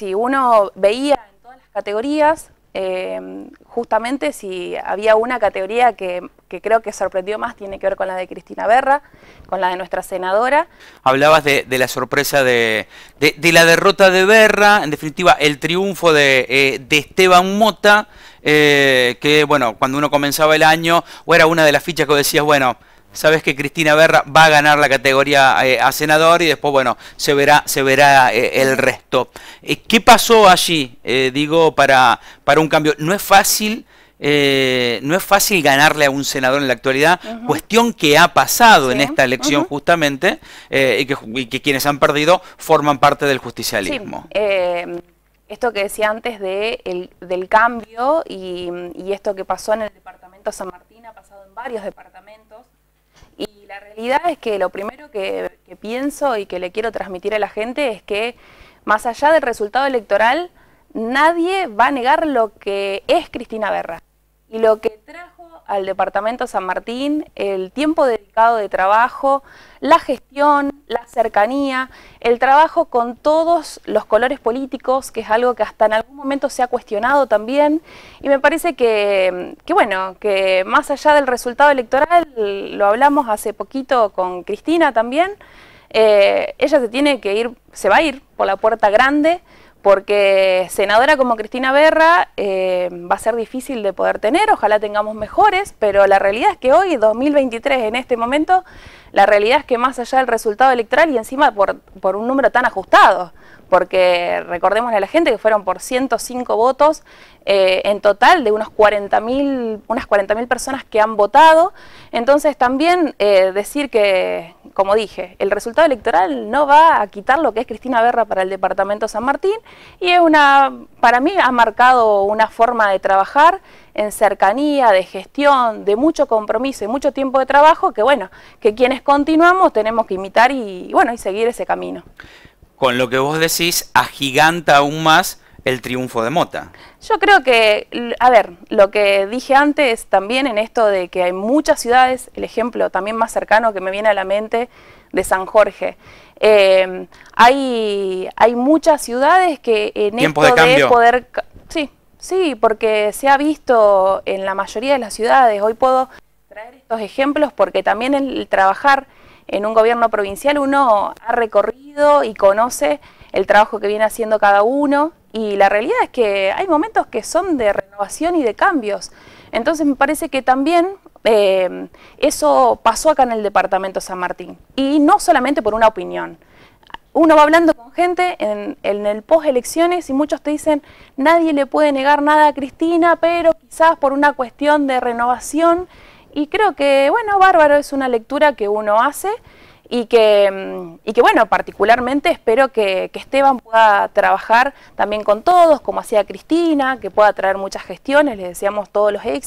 Si uno veía en todas las categorías, em, justamente si había una categoría que, creo que sorprendió más, tiene que ver con la de Cristina Berra, con la de nuestra senadora. Hablabas de, la sorpresa de, la derrota de Berra, en definitiva el triunfo de, eh, Esteban Mota, eh, que bueno, cuando uno comenzaba el año, o era una de las fichas que decías, bueno, sabes que Cristina Berra va a ganar la categoría eh, a senador y después, bueno, se verá, se verá eh, el resto. Eh, ¿Qué pasó allí, digo, para, un cambio? No es fácil. no es fácil ganarle a un senador en la actualidad, cuestión que ha pasado en esta elección justamente y que, quienes han perdido forman parte del justicialismo. esto que decía antes de del cambio y esto que pasó en el departamento San Martín ha pasado en varios departamentos y la realidad es que lo primero que, pienso y que le quiero transmitir a la gente es que más allá del resultado electoral, nadie va a negar lo que es Cristina Berra y lo que trajo al Departamento San Martín, el tiempo dedicado de trabajo, la gestión, la cercanía, el trabajo con todos los colores políticos, que es algo que hasta en algún momento se ha cuestionado también, y me parece que, bueno, que más allá del resultado electoral, lo hablamos hace poquito con Cristina también, eh, ella se tiene que ir, se va a ir por la puerta grande, porque senadora como Cristina Berra eh, va a ser difícil de poder tener, ojalá tengamos mejores, pero la realidad es que hoy, 2023, en este momento, la realidad es que más allá del resultado electoral y encima por, un número tan ajustado, porque recordemos a la gente que fueron por 105 votos eh, en total de unos 40 unas 40.000 personas que han votado. Entonces también eh, decir que, como dije, el resultado electoral no va a quitar lo que es Cristina Berra para el Departamento San Martín y es una, para mí ha marcado una forma de trabajar en cercanía, de gestión, de mucho compromiso y mucho tiempo de trabajo, que bueno, que quienes continuamos tenemos que imitar y bueno, y seguir ese camino. Con lo que vos decís, agiganta aún más el triunfo de Mota. Yo creo que, a ver, lo que dije antes también en esto de que hay muchas ciudades, el ejemplo también más cercano que me viene a la mente de San Jorge. Eh, hay, hay muchas ciudades que en esto de, de poder Sí, porque se ha visto en la mayoría de las ciudades. Hoy puedo traer estos ejemplos porque también el trabajar en un gobierno provincial uno ha recorrido y conoce el trabajo que viene haciendo cada uno y la realidad es que hay momentos que son de renovación y de cambios. Entonces me parece que también eh, eso pasó acá en el departamento San Martín y no solamente por una opinión uno va hablando con gente en, el post-elecciones y muchos te dicen, nadie le puede negar nada a Cristina, pero quizás por una cuestión de renovación. Y creo que, bueno, bárbaro, es una lectura que uno hace y que, mm, que bueno, particularmente espero que, que, Esteban pueda trabajar también con todos, como hacía Cristina, que pueda traer muchas gestiones, le decíamos todos los éxitos.